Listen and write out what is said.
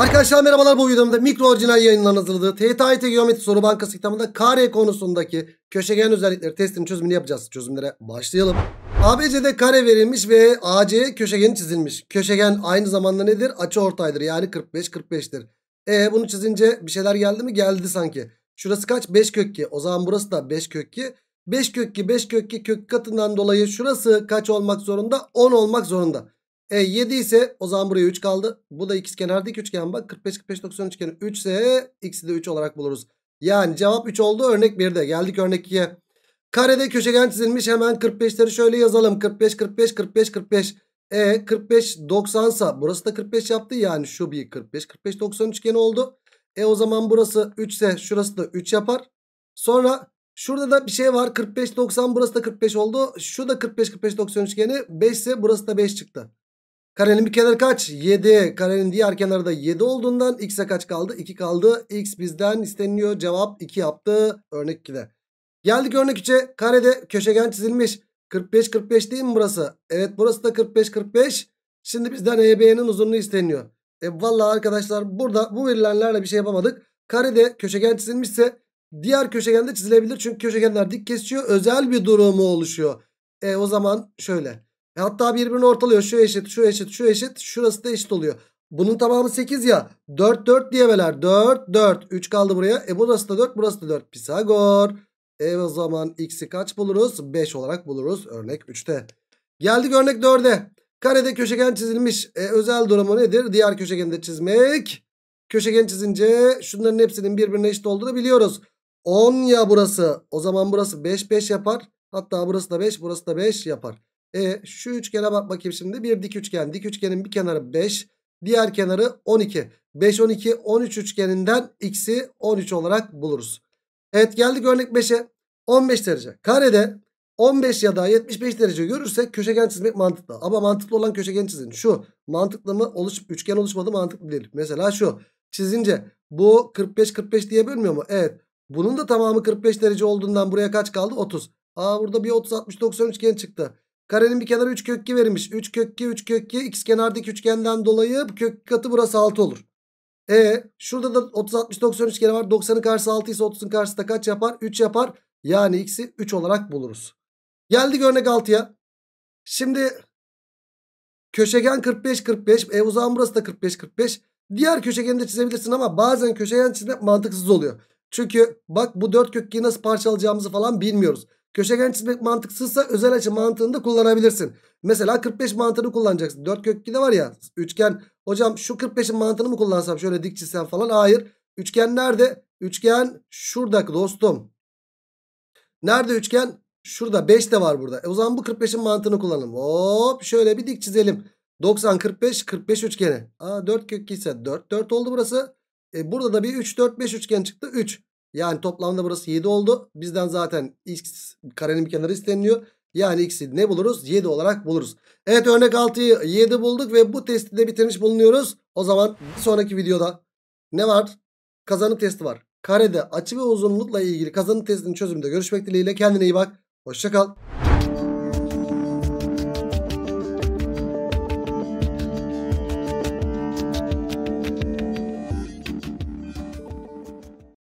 Arkadaşlar merhabalar bu videomda mikro orijinal yayınların hazırladığı TYT Geometri Soru Bankası kitabında kare konusundaki köşegen özellikleri testinin çözümünü yapacağız. Çözümlere başlayalım. ABC'de kare verilmiş ve AC köşegeni çizilmiş. Köşegen aynı zamanda nedir? Açı ortaydır yani 45-45'tir. E bunu çizince bir şeyler geldi mi? Geldi sanki. Şurası kaç? 5 kökki. O zaman burası da 5 kökki. 5 kökki 5 kökki kök katından dolayı şurası kaç olmak zorunda? 10 olmak zorunda. E 7 ise o zaman buraya 3 kaldı. Bu da ikizkenardaki üçgen bak. 45 45 90 üçgeni 3 ise x'i de 3 olarak buluruz. Yani cevap 3 oldu. Örnek 1'de geldik örnek 2'ye. Karede köşegen çizilmiş. Hemen 45'leri şöyle yazalım. 45 45 45 45. E 45 90 sa burası da 45 yaptı. Yani şu bir 45 45 90 üçgeni oldu. E o zaman burası 3 ise şurası da 3 yapar. Sonra Şurada da bir şey var. 45-90 burası da 45 oldu. Şu da 45-45-90 üçgeni. 5 ise burası da 5 çıktı. Karenin bir kenarı kaç? 7. Karenin diğer kenarı da 7 olduğundan x'e kaç kaldı? 2 kaldı. X bizden isteniliyor. Cevap 2 yaptı. Örnek 2'de. Geldik örnek 3'e. Karede köşegen çizilmiş. 45-45 değil mi burası? Evet burası da 45-45. Şimdi bizden EB'nin uzunluğu isteniyor. E valla arkadaşlar burada bu verilenlerle bir şey yapamadık. Karede köşegen çizilmişse diğer köşegende çizilebilir. Çünkü köşegenler dik kesiyor. Özel bir durumu oluşuyor. E o zaman şöyle. E, hatta birbirini ortalıyor. Şu eşit, şu eşit, şu eşit. Şurası da eşit oluyor. Bunun tamamı 8 ya. 4 4 diye böler. 4 4. 3 kaldı buraya. E burası da 4, burası da 4. Pisagor. E o zaman x'i kaç buluruz? 5 olarak buluruz. Örnek 3'te. Geldik örnek 4'e. Karede köşegen çizilmiş. E, özel durumu nedir? Diğer köşegeni de çizmek. Köşegen çizince şunların hepsinin birbirine eşit olduğunu biliyoruz. 10 ya burası. O zaman burası 5 5 yapar. Hatta burası da 5 burası da 5 yapar. E şu üçgene bak bakayım şimdi. Bir dik üçgen. Dik üçgenin bir kenarı 5. Diğer kenarı 12. 5, 12, 13 üçgeninden x'i 13 olarak buluruz. Evet geldik örnek 5'e. 15 derece. Karede 15 ya da 75 derece görürsek köşegen çizmek mantıklı. Ama mantıklı olan köşegen çizin. Şu mantıklı mı? Oluş, üçgen oluşmadı mantıklı değil. Mesela şu çizince bu 45-45 diye bölmüyor mu? Evet. Bunun da tamamı 45 derece olduğundan buraya kaç kaldı? 30. Aa burada bir 30-60-90 üçgen çıktı. Karenin bir kenarı 3 kökü verilmiş. 3 kökü 3 kökü x kenardaki üçgenden dolayı bu kök katı burası 6 olur. E şurada da 30 60 90 üçgeni var. 90'ın karşısı 6 ise 30'un karşısı da kaç yapar? 3 yapar. Yani x'i 3 olarak buluruz. Geldik örnek 6'ya. Şimdi köşegen 45 45. E uzağın burası da 45 45. Diğer köşegeni de çizebilirsin ama bazen köşegen çizmek mantıksız oluyor. Çünkü bak bu 4 kökü nasıl parçalayacağımızı falan bilmiyoruz. Köşegen çizmek mantıksızsa özel açı mantığını da kullanabilirsin. Mesela 45 mantığını kullanacaksın. 4 kökü de var ya üçgen. Hocam şu 45'in mantığını mı kullansam şöyle dik çizsem falan. Hayır. Üçgen nerede? Üçgen şurada dostum. Nerede üçgen? Şurada 5 de var burada. E o zaman bu 45'in mantığını kullanalım. Hop şöyle bir dik çizelim. 90 45 45 üçgeni. Aa 4 kökü ise 4 4 oldu burası. E burada da bir 3 4 5 üçgen çıktı. 3. Yani toplamda burası 7 oldu. Bizden zaten x karenin bir kenarı isteniliyor. Yani x'i ne buluruz? 7 olarak buluruz. Evet örnek 6'yı 7 bulduk ve bu testi de bitirmiş bulunuyoruz. O zaman bir sonraki videoda ne var? Kazanım testi var. Karede açı ve uzunlukla ilgili kazanım testinin çözümünde görüşmek dileğiyle. Kendine iyi bak. Hoşçakal.